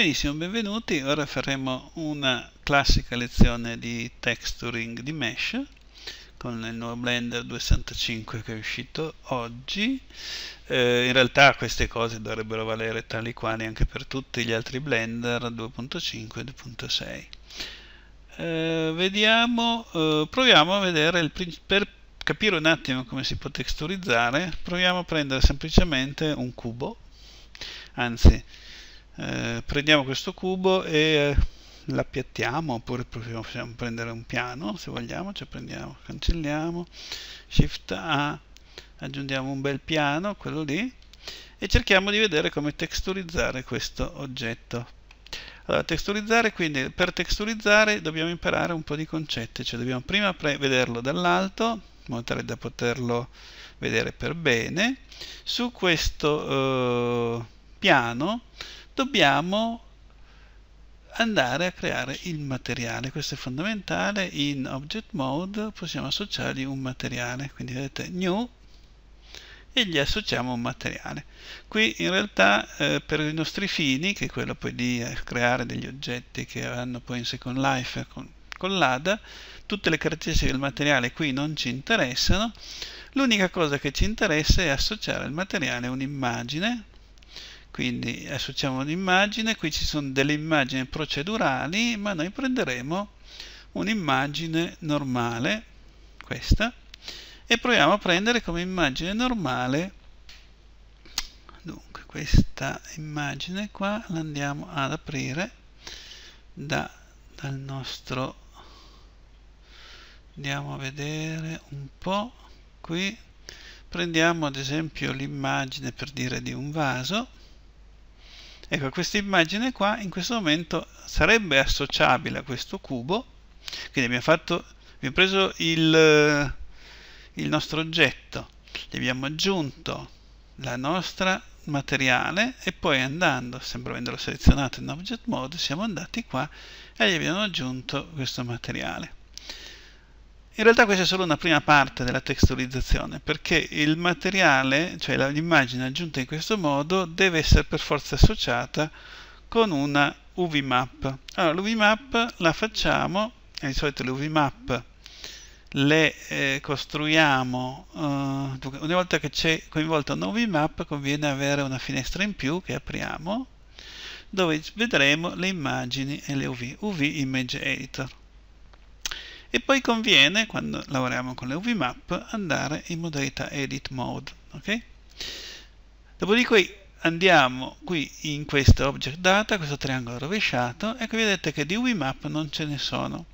Benissimo, benvenuti. Ora faremo una classica lezione di texturing di mesh con il nuovo Blender 265 che è uscito oggi. Eh, in realtà queste cose dovrebbero valere tali quali anche per tutti gli altri Blender 2.5 e 2.6. Eh, vediamo, eh, proviamo a vedere il, per capire un attimo come si può texturizzare, proviamo a prendere semplicemente un cubo, anzi eh, prendiamo questo cubo e eh, l'appiattiamo oppure possiamo prendere un piano se vogliamo, cioè prendiamo, cancelliamo, shift A, aggiungiamo un bel piano, quello lì, e cerchiamo di vedere come texturizzare questo oggetto. Allora, texturizzare, quindi per texturizzare dobbiamo imparare un po' di concetti, cioè dobbiamo prima vederlo dall'alto, in modo tale da poterlo vedere per bene, su questo eh, piano dobbiamo andare a creare il materiale questo è fondamentale in object mode possiamo associargli un materiale quindi vedete new e gli associamo un materiale qui in realtà eh, per i nostri fini che è quello poi di eh, creare degli oggetti che vanno poi in second life con, con l'ADA tutte le caratteristiche del materiale qui non ci interessano l'unica cosa che ci interessa è associare al materiale un'immagine quindi associamo un'immagine qui ci sono delle immagini procedurali ma noi prenderemo un'immagine normale questa e proviamo a prendere come immagine normale dunque questa immagine qua la andiamo ad aprire da, dal nostro andiamo a vedere un po' qui prendiamo ad esempio l'immagine per dire di un vaso Ecco, questa immagine qua in questo momento sarebbe associabile a questo cubo, quindi abbiamo, fatto, abbiamo preso il, il nostro oggetto, gli abbiamo aggiunto la nostra materiale e poi andando, sempre avendolo selezionato in object mode, siamo andati qua e gli abbiamo aggiunto questo materiale. In realtà questa è solo una prima parte della testualizzazione, perché il materiale, cioè l'immagine aggiunta in questo modo, deve essere per forza associata con una UV-map. Allora, l'UV-map la facciamo, e eh, di solito le UV-map le eh, costruiamo, eh, ogni volta che c'è coinvolta una UV-map conviene avere una finestra in più che apriamo, dove vedremo le immagini e le UV, UV Image Editor e poi conviene quando lavoriamo con le UV map andare in modalità edit mode ok dopodiché andiamo qui in questo object data questo triangolo rovesciato e qui vedete che di UV map non ce ne sono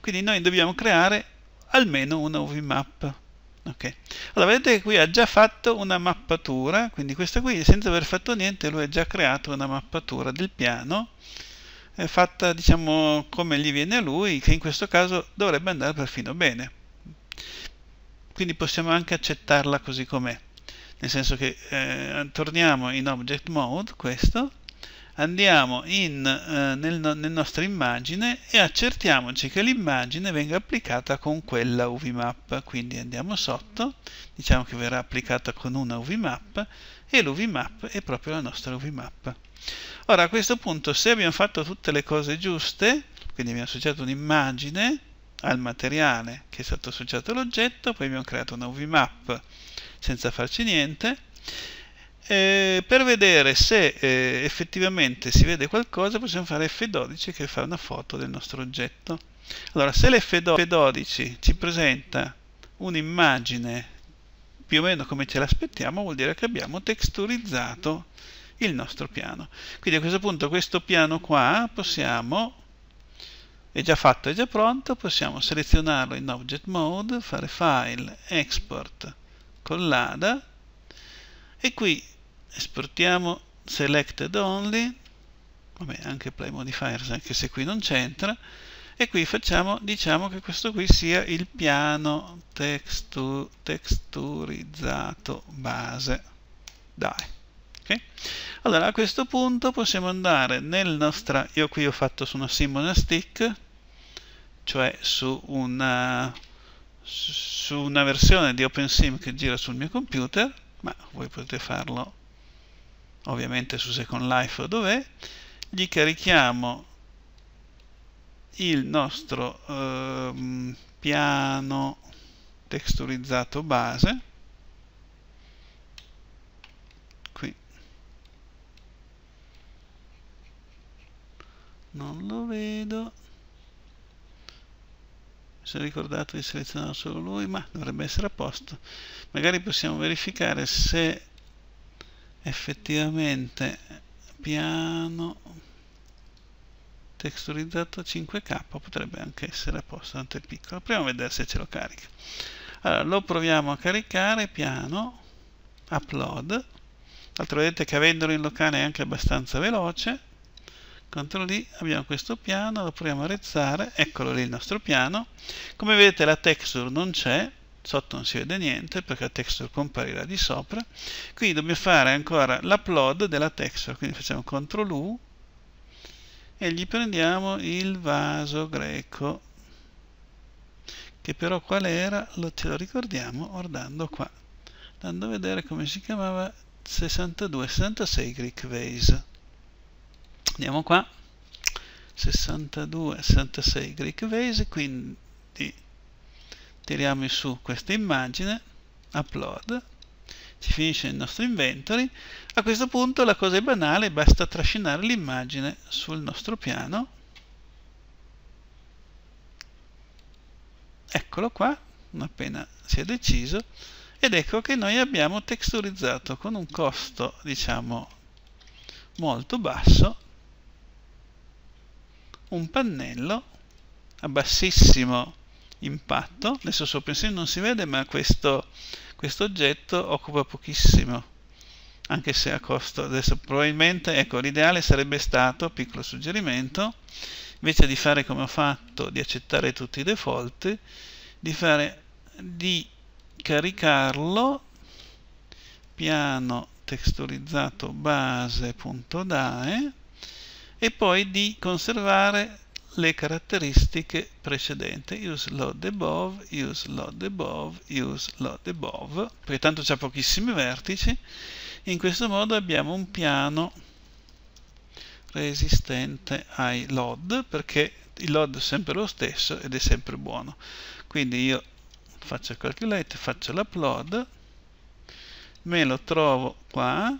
quindi noi dobbiamo creare almeno una UVMAP ok allora vedete che qui ha già fatto una mappatura quindi questa qui senza aver fatto niente lui ha già creato una mappatura del piano è fatta diciamo come gli viene a lui che in questo caso dovrebbe andare perfino bene quindi possiamo anche accettarla così com'è nel senso che eh, torniamo in object mode questo andiamo in, eh, nel, nel nostra immagine e accertiamoci che l'immagine venga applicata con quella UV map quindi andiamo sotto diciamo che verrà applicata con una UV map e l'UV map è proprio la nostra UV map Ora a questo punto se abbiamo fatto tutte le cose giuste, quindi abbiamo associato un'immagine al materiale che è stato associato all'oggetto, poi abbiamo creato una UV-map senza farci niente, eh, per vedere se eh, effettivamente si vede qualcosa possiamo fare F12 che fa una foto del nostro oggetto. Allora se l'F12 ci presenta un'immagine più o meno come ce l'aspettiamo vuol dire che abbiamo texturizzato il nostro piano. Quindi a questo punto questo piano qua possiamo, è già fatto, è già pronto, possiamo selezionarlo in Object Mode, fare File, Export, Collada e qui esportiamo Selected Only, vabbè anche Play Modifiers anche se qui non c'entra, e qui facciamo, diciamo che questo qui sia il piano textu, texturizzato base. Dai. Okay? Allora a questo punto possiamo andare nel nostro, io qui ho fatto su una Simona Stick, cioè su una, su una versione di OpenSim che gira sul mio computer, ma voi potete farlo ovviamente su Second Life o dov'è, gli carichiamo il nostro ehm, piano texturizzato base non lo vedo si è ricordato di selezionare solo lui ma dovrebbe essere a posto magari possiamo verificare se effettivamente piano texturizzato 5k potrebbe anche essere a posto tanto è piccolo proviamo a vedere se ce lo carica allora lo proviamo a caricare piano upload D'altro vedete che avendolo in locale è anche abbastanza veloce CTRL D, abbiamo questo piano, lo proviamo a rezzare, eccolo lì il nostro piano. Come vedete la texture non c'è, sotto non si vede niente perché la texture comparirà di sopra. Quindi dobbiamo fare ancora l'upload della texture, quindi facciamo CTRL U e gli prendiamo il vaso greco che però qual era lo, ce lo ricordiamo guardando qua andando a vedere come si chiamava 62-66 Greek Vase andiamo qua 62 66 Greek Vase quindi tiriamo su questa immagine upload ci finisce il nostro inventory a questo punto la cosa è banale basta trascinare l'immagine sul nostro piano eccolo qua appena si è deciso ed ecco che noi abbiamo texturizzato con un costo diciamo molto basso un pannello a bassissimo impatto, adesso sopra in non si vede ma questo quest oggetto occupa pochissimo anche se a costo adesso probabilmente ecco l'ideale sarebbe stato piccolo suggerimento invece di fare come ho fatto di accettare tutti i default di fare di caricarlo piano texturizzato base.dae e poi di conservare le caratteristiche precedenti use load above, use load above, use load above perché tanto c'è pochissimi vertici in questo modo abbiamo un piano resistente ai load perché il load è sempre lo stesso ed è sempre buono quindi io faccio il calculate, faccio l'upload me lo trovo qua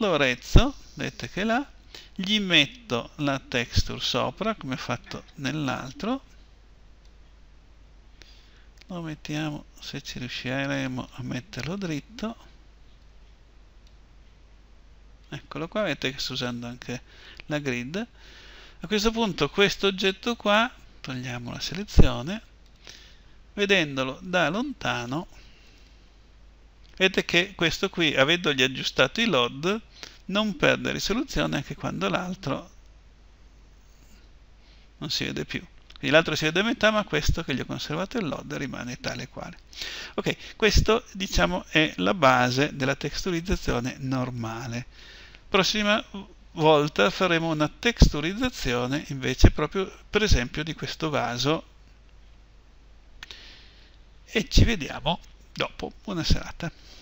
lo rezzo, vedete che è là gli metto la texture sopra come ho fatto nell'altro lo mettiamo se ci riusciremo a metterlo dritto eccolo qua vedete che sto usando anche la grid a questo punto questo oggetto qua togliamo la selezione vedendolo da lontano vedete che questo qui avendogli aggiustato i load non perde risoluzione anche quando l'altro non si vede più. Quindi l'altro si vede a metà, ma questo che gli ho conservato il load rimane tale e quale. Ok, questo diciamo è la base della texturizzazione normale. Prossima volta faremo una texturizzazione invece proprio per esempio di questo vaso e ci vediamo dopo. Buona serata.